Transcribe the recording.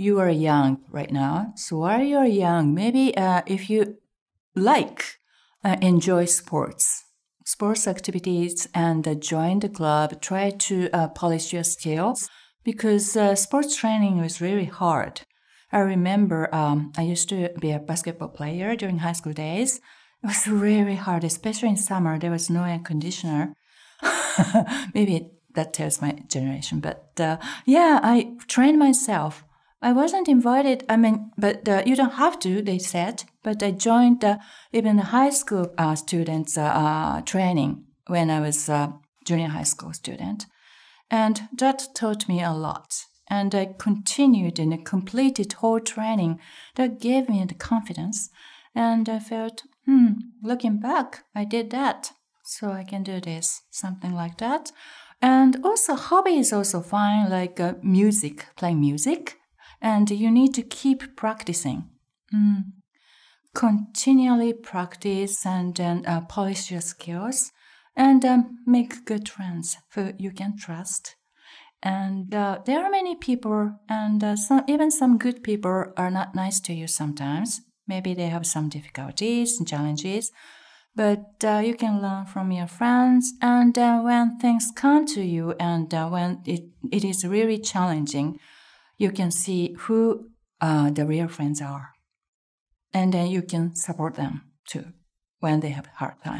you are young right now. So while you're young, maybe uh, if you like, uh, enjoy sports, sports activities, and uh, join the club, try to uh, polish your skills because uh, sports training is really hard. I remember um, I used to be a basketball player during high school days. It was really hard, especially in summer. There was no air conditioner. maybe that tells my generation, but uh, yeah, I trained myself I wasn't invited. I mean, but uh, you don't have to, they said. But I joined uh, even high school uh, students uh, uh, training when I was a uh, junior high school student. And that taught me a lot. And I continued and completed whole training. That gave me the confidence. And I felt, hmm, looking back, I did that. So I can do this, something like that. And also, hobby is also fine, like music, playing music and you need to keep practicing. Mm. Continually practice and then um, uh, polish your skills and um, make good friends who you can trust. And uh, there are many people, and uh, some, even some good people are not nice to you sometimes. Maybe they have some difficulties and challenges, but uh, you can learn from your friends. And uh, when things come to you, and uh, when it, it is really challenging, you can see who uh, the real friends are. And then you can support them too when they have a hard time.